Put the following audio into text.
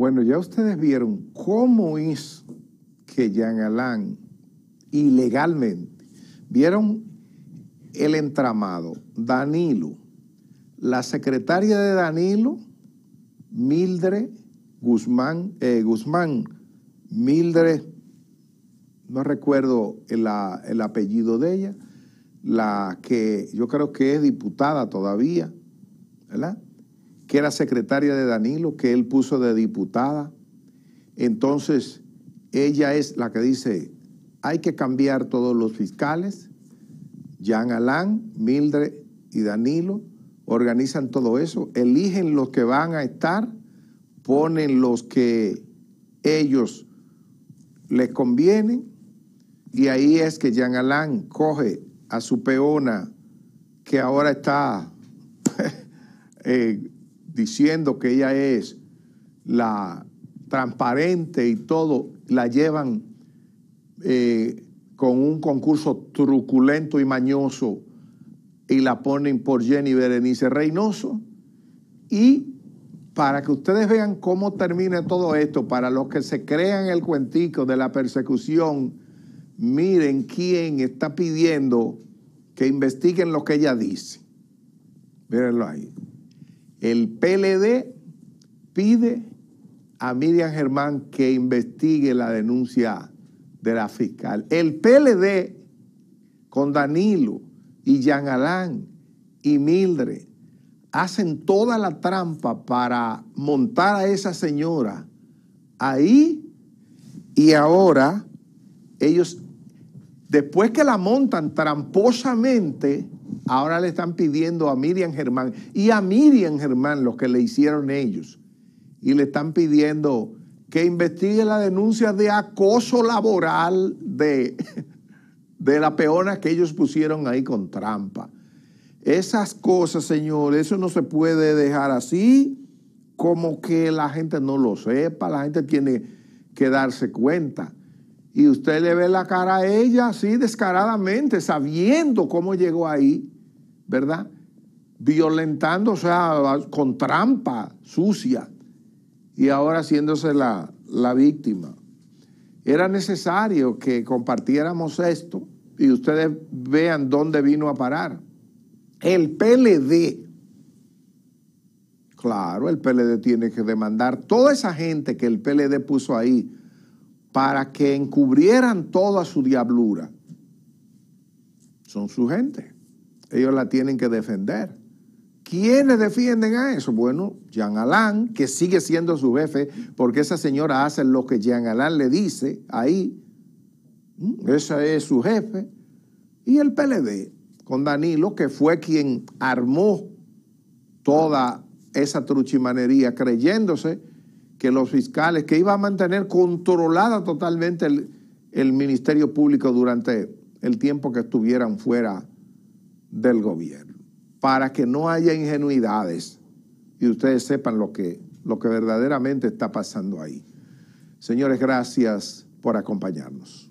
Bueno, ya ustedes vieron cómo es que Jean Alain ilegalmente, vieron el entramado, Danilo, la secretaria de Danilo, Mildred Guzmán, eh, Guzmán, Mildred, no recuerdo el, el apellido de ella, la que yo creo que es diputada todavía, ¿verdad? que era secretaria de Danilo, que él puso de diputada. Entonces, ella es la que dice, hay que cambiar todos los fiscales. Jean Alain, Mildred y Danilo organizan todo eso, eligen los que van a estar, ponen los que ellos les convienen, y ahí es que Jean Alain coge a su peona, que ahora está eh, diciendo que ella es la transparente y todo, la llevan eh, con un concurso truculento y mañoso y la ponen por Jenny Berenice Reynoso. Y para que ustedes vean cómo termina todo esto, para los que se crean el cuentico de la persecución, miren quién está pidiendo que investiguen lo que ella dice. Mírenlo ahí. El PLD pide a Miriam Germán que investigue la denuncia de la fiscal. El PLD con Danilo y Jean Alain y Mildred hacen toda la trampa para montar a esa señora ahí y ahora ellos, después que la montan tramposamente, Ahora le están pidiendo a Miriam Germán y a Miriam Germán lo que le hicieron ellos. Y le están pidiendo que investigue la denuncia de acoso laboral de, de la peona que ellos pusieron ahí con trampa. Esas cosas, señor, eso no se puede dejar así como que la gente no lo sepa, la gente tiene que darse cuenta. Y usted le ve la cara a ella así descaradamente, sabiendo cómo llegó ahí. ¿verdad? Violentando, o sea, con trampa sucia y ahora haciéndose la, la víctima. Era necesario que compartiéramos esto y ustedes vean dónde vino a parar. El PLD, Claro, el PLD tiene que demandar toda esa gente que el PLD puso ahí para que encubrieran toda su diablura. Son su gente ellos la tienen que defender. ¿Quiénes defienden a eso? Bueno, Jean Alain, que sigue siendo su jefe, porque esa señora hace lo que Jean Alain le dice ahí. Mm, Ese es su jefe. Y el PLD, con Danilo, que fue quien armó toda esa truchimanería, creyéndose que los fiscales, que iba a mantener controlada totalmente el, el Ministerio Público durante el tiempo que estuvieran fuera del gobierno, para que no haya ingenuidades y ustedes sepan lo que, lo que verdaderamente está pasando ahí. Señores, gracias por acompañarnos.